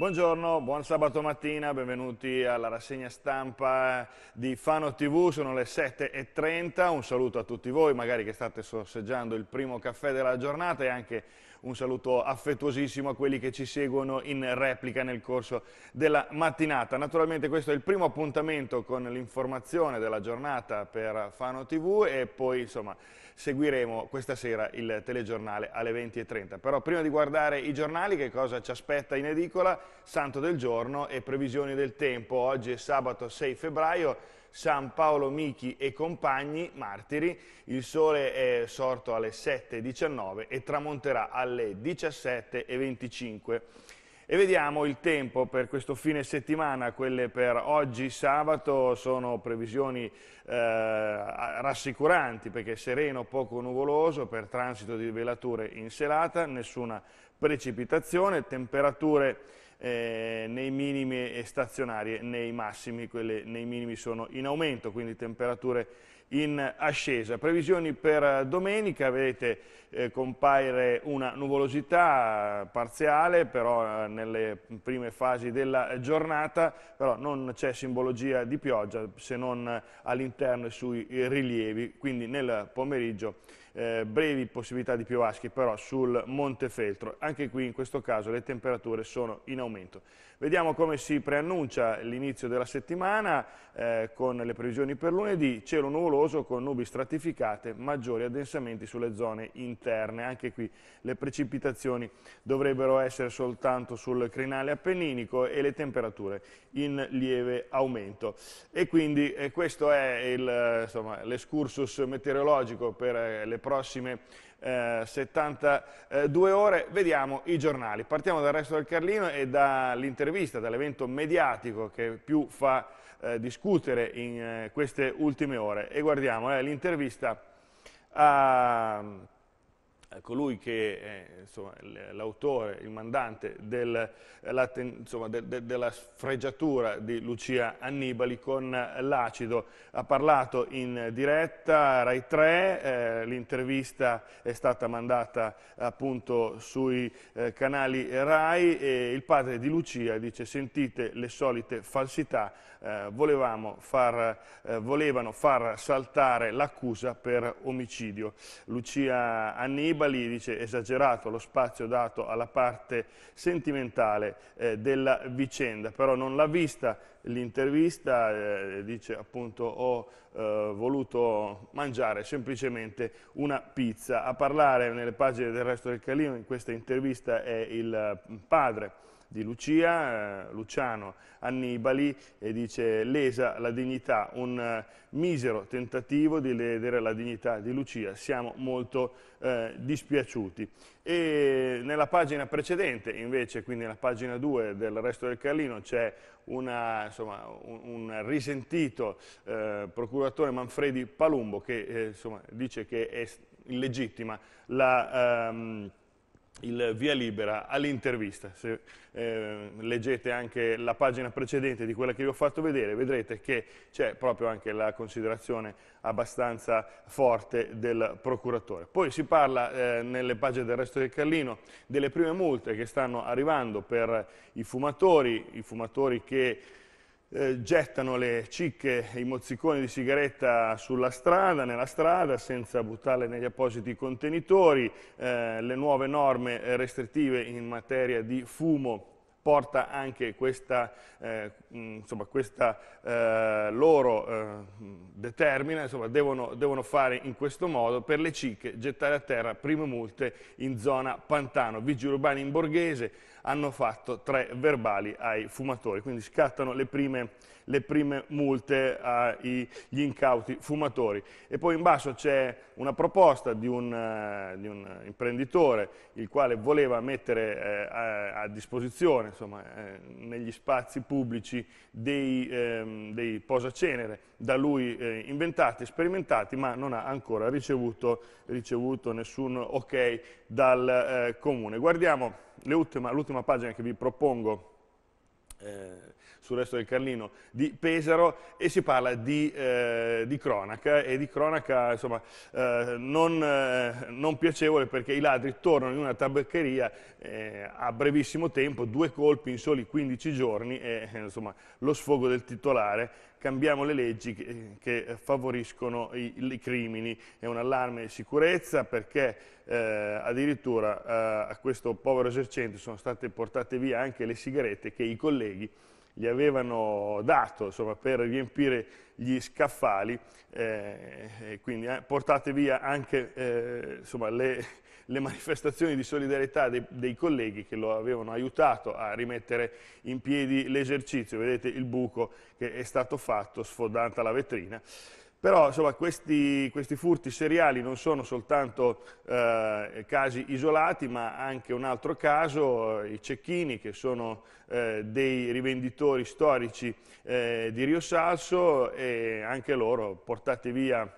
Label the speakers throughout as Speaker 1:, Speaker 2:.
Speaker 1: Buongiorno, buon sabato mattina, benvenuti alla rassegna stampa eh, di Fano TV, sono le 7.30, un saluto a tutti voi magari che state sorseggiando il primo caffè della giornata e anche un saluto affettuosissimo a quelli che ci seguono in replica nel corso della mattinata. Naturalmente questo è il primo appuntamento con l'informazione della giornata per Fano TV e poi insomma seguiremo questa sera il telegiornale alle 20.30. Però prima di guardare i giornali, che cosa ci aspetta in edicola? Santo del giorno e previsioni del tempo. Oggi è sabato 6 febbraio, San Paolo Michi e compagni, martiri. Il sole è sorto alle 7.19 e tramonterà alle 17.25. E vediamo il tempo per questo fine settimana, quelle per oggi sabato sono previsioni eh, rassicuranti perché sereno, poco nuvoloso, per transito di velature in serata, nessuna precipitazione, temperature eh, nei minimi e stazionarie nei massimi, quelle nei minimi sono in aumento, quindi temperature in ascesa. Previsioni per domenica, vedete eh, compare una nuvolosità parziale, però eh, nelle prime fasi della giornata, però non c'è simbologia di pioggia se non all'interno e sui rilievi, quindi nel pomeriggio eh, brevi possibilità di piovaschi però sul Montefeltro. Anche qui in questo caso le temperature sono in aumento. Vediamo come si preannuncia l'inizio della settimana eh, con le previsioni per lunedì, cielo nuvoloso con nubi stratificate, maggiori addensamenti sulle zone interne. Anche qui le precipitazioni dovrebbero essere soltanto sul crinale appenninico e le temperature in lieve aumento. E quindi eh, questo è eh, l'escursus meteorologico per eh, le prossime eh, 72 ore, vediamo i giornali. Partiamo dal resto del Carlino e dall'intervista, dall'evento mediatico che più fa eh, discutere in eh, queste ultime ore. E guardiamo eh, l'intervista a colui che è l'autore, il mandante del, insomma, de, de, della sfregiatura di Lucia Annibali con l'acido. Ha parlato in diretta Rai 3, eh, l'intervista è stata mandata appunto sui eh, canali Rai e il padre di Lucia dice sentite le solite falsità, eh, far, eh, volevano far saltare l'accusa per omicidio. Lucia Annibali Riba lì dice esagerato lo spazio dato alla parte sentimentale eh, della vicenda, però non l'ha vista l'intervista, eh, dice appunto ho eh, voluto mangiare semplicemente una pizza. A parlare nelle pagine del resto del Calino in questa intervista è il eh, padre di Lucia, eh, Luciano Annibali, e dice lesa la dignità, un eh, misero tentativo di ledere la dignità di Lucia, siamo molto eh, dispiaciuti. E nella pagina precedente, invece, quindi nella pagina 2 del resto del Carlino, c'è un, un, risentito eh, procuratore Manfredi Palumbo che eh, insomma, dice che è illegittima la, ehm, il via libera all'intervista. Se eh, leggete anche la pagina precedente di quella che vi ho fatto vedere, vedrete che c'è proprio anche la considerazione abbastanza forte del procuratore. Poi si parla eh, nelle pagine del resto del Carlino delle prime multe che stanno arrivando per i fumatori, i fumatori che eh, gettano le cicche e i mozziconi di sigaretta sulla strada, nella strada, senza buttarle negli appositi contenitori, eh, le nuove norme restrittive in materia di fumo porta anche questa, eh, mm, insomma, questa eh, loro eh, determina, insomma, devono, devono, fare in questo modo per le cicche, gettare a terra prime multe in zona Pantano, vigili urbani in borghese, hanno fatto tre verbali ai fumatori, quindi scattano le prime, le prime multe agli incauti fumatori. E poi in basso c'è una proposta di un, eh, di un, imprenditore il quale voleva mettere eh, a, disposizione insomma, eh, negli spazi pubblici dei, ehm, dei posacenere da lui eh, inventati, sperimentati, ma non ha ancora ricevuto, ricevuto nessun ok dal comune. Guardiamo l'ultima l'ultima pagina che vi propongo eh, sul resto del Carlino di Pesaro e si parla di, eh, di cronaca e di cronaca insomma, eh, non, eh, non, piacevole perché i ladri tornano in una tabaccheria eh, a brevissimo tempo, due colpi in soli 15 giorni e eh, insomma, lo sfogo del titolare cambiamo le leggi che, che favoriscono i, i, crimini, è un allarme di sicurezza perché eh, addirittura eh, a questo povero esercente sono state portate via anche le sigarette che i colleghi gli avevano dato insomma, per riempire gli scaffali, eh, quindi eh, portate via anche eh, insomma, le, le, manifestazioni di solidarietà dei, dei, colleghi che lo avevano aiutato a rimettere in piedi l'esercizio, vedete il buco che è stato fatto, sfondata la vetrina. Però insomma, questi, questi, furti seriali non sono soltanto eh, casi isolati, ma anche un altro caso, eh, i cecchini, che sono eh, dei rivenditori storici eh, di Rio Salso, e anche loro portati via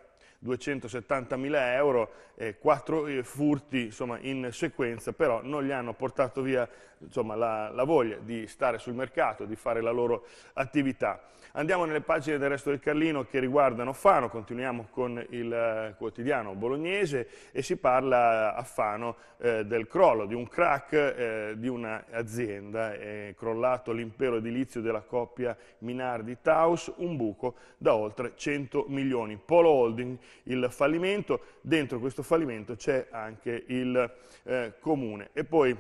Speaker 1: 270.000 euro, eh, quattro furti insomma, in sequenza, però non li hanno portato via insomma, la, la, voglia di stare sul mercato, di fare la loro attività. Andiamo nelle pagine del resto del Carlino che riguardano Fano, continuiamo con il eh, quotidiano bolognese e si parla eh, a Fano eh, del crollo, di un crack eh, di un'azienda, è crollato l'impero edilizio della coppia Minardi-Taus, un buco da oltre 100 milioni. Polo Holding, il fallimento, dentro questo fallimento c'è anche il eh, comune. E poi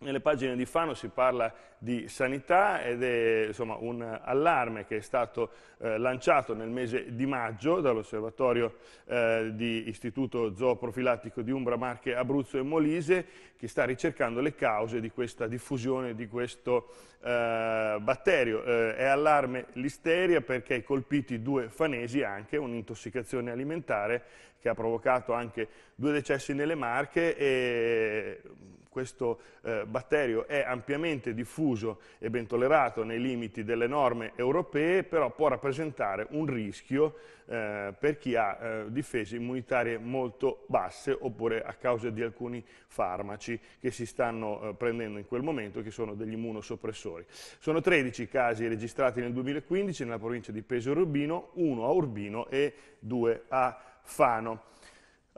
Speaker 1: nelle pagine di Fano si parla di sanità ed è insomma, un allarme che è stato eh, lanciato nel mese di maggio dall'osservatorio eh, di Istituto Zooprofilattico di Umbra, Marche, Abruzzo e Molise che sta ricercando le cause di questa diffusione di questo eh, batterio. Eh, è allarme l'isteria perché i colpiti due fanesi anche, un'intossicazione alimentare che ha provocato anche due decessi nelle Marche e questo eh, batterio è ampiamente diffuso e ben tollerato nei limiti delle norme europee, però può rappresentare un rischio eh, per chi ha eh, difese immunitarie molto basse oppure a causa di alcuni farmaci che si stanno eh, prendendo in quel momento, che sono degli immunosoppressori. Sono 13 i casi registrati nel 2015 nella provincia di Pesaro Urbino, uno a Urbino e due a Fano.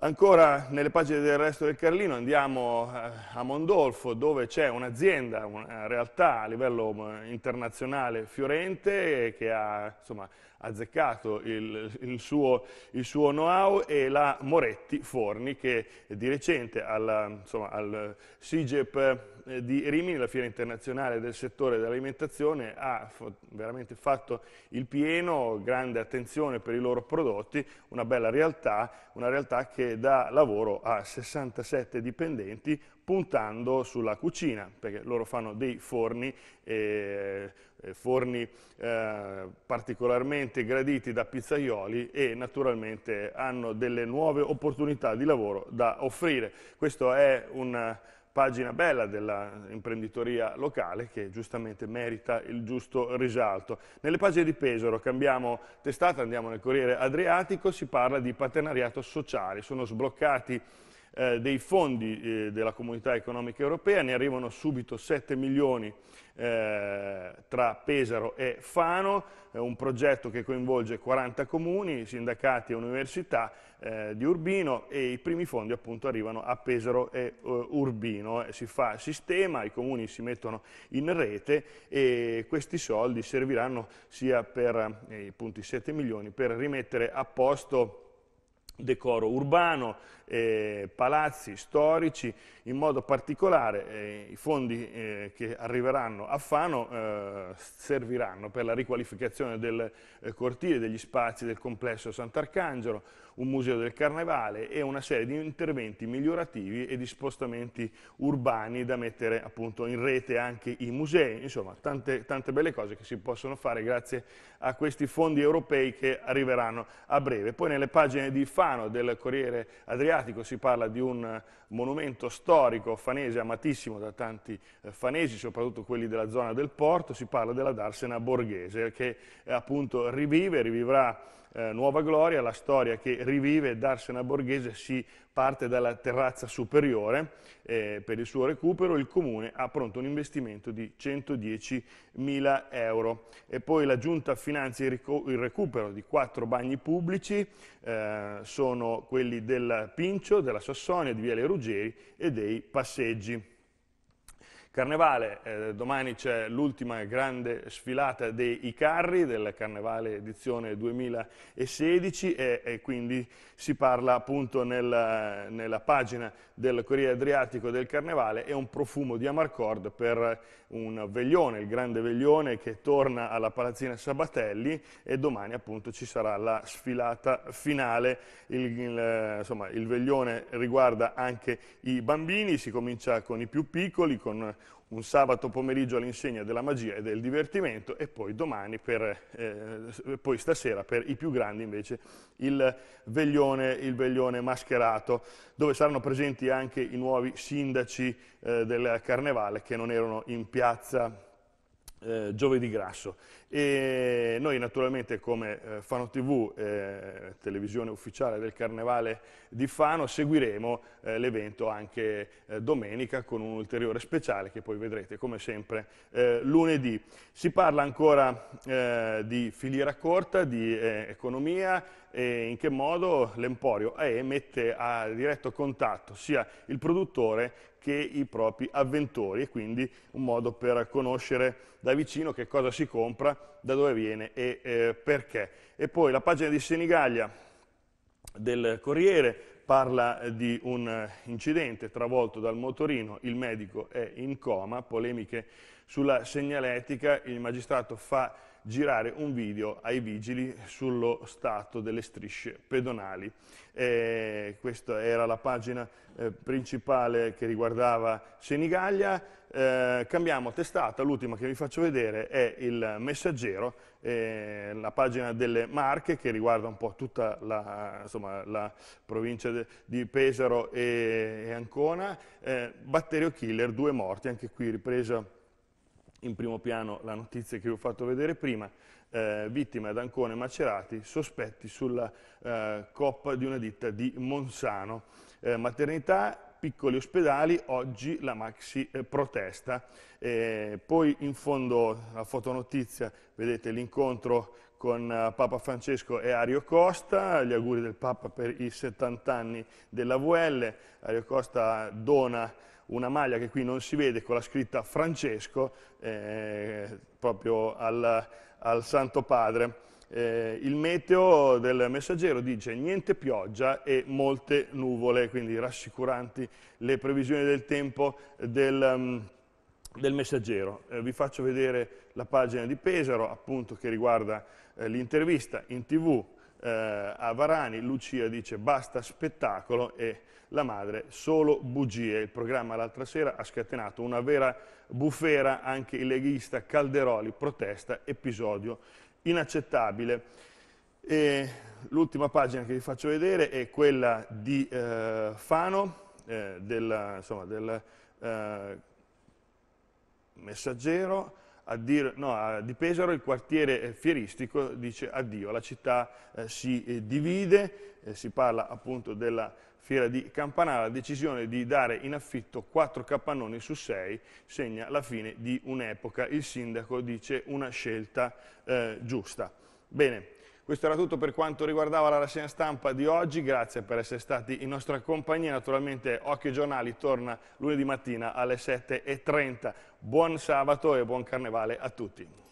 Speaker 1: Ancora nelle pagine del resto del Carlino andiamo eh, a Mondolfo dove c'è un'azienda, una realtà a livello eh, internazionale fiorente che ha insomma, azzeccato il, il suo, suo know-how e la Moretti Forni che di recente alla, insomma, al SIGEP eh, di Rimini, la fiera internazionale del settore dell'alimentazione, ha veramente fatto il pieno, grande attenzione per i loro prodotti, una bella realtà, una realtà che dà lavoro a 67 dipendenti, puntando sulla cucina, perché loro fanno dei forni, eh, forni eh, particolarmente graditi da pizzaioli e naturalmente hanno delle nuove opportunità di lavoro da offrire. Questa è una pagina bella dell'imprenditoria locale che giustamente merita il giusto risalto. Nelle pagine di Pesaro cambiamo testata, andiamo nel Corriere Adriatico, si parla di partenariato sociale, sono sbloccati eh, dei fondi eh, della comunità economica europea, ne arrivano subito 7 milioni eh, tra Pesaro e Fano, eh, un progetto che coinvolge 40 comuni, sindacati e università eh, di Urbino e i primi fondi appunto arrivano a Pesaro e eh, Urbino, si fa sistema, i comuni si mettono in rete e questi soldi serviranno sia per i 7 milioni per rimettere a posto decoro urbano, eh, palazzi storici, in modo particolare eh, i fondi eh, che arriveranno a Fano eh, serviranno per la riqualificazione del eh, cortile, degli spazi del complesso Sant'Arcangelo, un museo del carnevale e una serie di interventi migliorativi e di spostamenti urbani da mettere appunto in rete anche i musei, insomma tante, tante belle cose che si possono fare grazie a questi fondi europei che arriveranno a breve. Poi nelle pagine di Fano del Corriere Adriatico si parla di un monumento storico fanese amatissimo da tanti eh, fanesi, soprattutto quelli della zona del porto, si parla della Darsena Borghese che eh, appunto rivive, rivivrà eh, nuova gloria, la storia che rivive Darsena Borghese, si parte dalla terrazza superiore eh, per il suo recupero, il comune ha pronto un investimento di 110.000 euro. E poi la giunta finanzia il, recupero di quattro bagni pubblici, eh, sono quelli del Pincio, della Sassonia, di Viale Ruggeri e dei Passeggi. Carnevale, eh, domani c'è l'ultima grande sfilata dei carri del Carnevale edizione 2016 e, e quindi si parla appunto nella, nella, pagina del Corriere Adriatico del Carnevale e un profumo di Amarcord per un veglione, il grande veglione che torna alla Palazzina Sabatelli e domani appunto ci sarà la sfilata finale, il, il, insomma il veglione riguarda anche i bambini, si comincia con i più piccoli, con un sabato pomeriggio all'insegna della magia e del divertimento e poi domani, per, eh, poi stasera per i più grandi invece il veglione, il veglione mascherato, dove saranno presenti anche i nuovi sindaci eh, del Carnevale che non erano in piazza eh, giovedì grasso. E noi naturalmente come eh, Fano TV, eh, televisione ufficiale del Carnevale di Fano, seguiremo eh, l'evento anche eh, domenica con un ulteriore speciale che poi vedrete come sempre eh, lunedì. Si parla ancora eh, di filiera corta, di economia e in che modo l'Emporio AE mette a diretto contatto sia il produttore che i propri avventori e quindi un modo per conoscere da vicino che cosa si compra da dove viene e eh, perché. E poi la pagina di Senigallia del Corriere parla eh, di un eh, incidente travolto dal motorino, il medico è in coma, polemiche sulla segnaletica, il magistrato fa girare un video ai vigili sullo stato delle strisce pedonali. Eh, questa era la pagina eh, principale che riguardava Senigallia. Eh, cambiamo testata, l'ultima che vi faccio vedere è il messaggero, eh, la pagina delle Marche che riguarda un po' tutta la, insomma, la provincia de, di Pesaro e, e Ancona. Eh, batterio killer, due morti, anche qui ripresa in primo piano la notizia che vi ho fatto vedere prima, eh, vittime ad Ancone Macerati, sospetti sulla eh, coppa di una ditta di Monsano. Eh, maternità, piccoli ospedali, oggi la maxi eh, protesta. Eh, poi in fondo la fotonotizia vedete l'incontro con eh, Papa Francesco e Ario Costa, gli auguri del Papa per i 70 anni dell'AVL, Ario Costa dona una maglia che qui non si vede con la scritta Francesco, eh, proprio al, al, Santo Padre. Eh, il meteo del messaggero dice niente pioggia e molte nuvole, quindi rassicuranti le previsioni del tempo del, mm, del messaggero. Eh, vi faccio vedere la pagina di Pesaro, appunto che riguarda eh, l'intervista in tv, eh, a Varani, Lucia dice basta spettacolo e la madre solo bugie. Il programma l'altra sera ha scatenato una vera bufera, anche il leghista Calderoli protesta, episodio inaccettabile. L'ultima pagina che vi faccio vedere è quella di eh, Fano, eh, del, insomma, del eh, messaggero, addir, no, di Pesaro il quartiere eh, fieristico dice addio, la città eh, si eh, divide, eh, si parla appunto della fiera di Campanara, la decisione di dare in affitto quattro capannoni su sei segna la fine di un'epoca, il sindaco dice una scelta eh, giusta. Bene. Questo era tutto per quanto riguardava la rassegna stampa di oggi, grazie per essere stati in nostra compagnia, naturalmente Occhio Giornali torna lunedì mattina alle 7.30. Buon sabato e buon carnevale a tutti.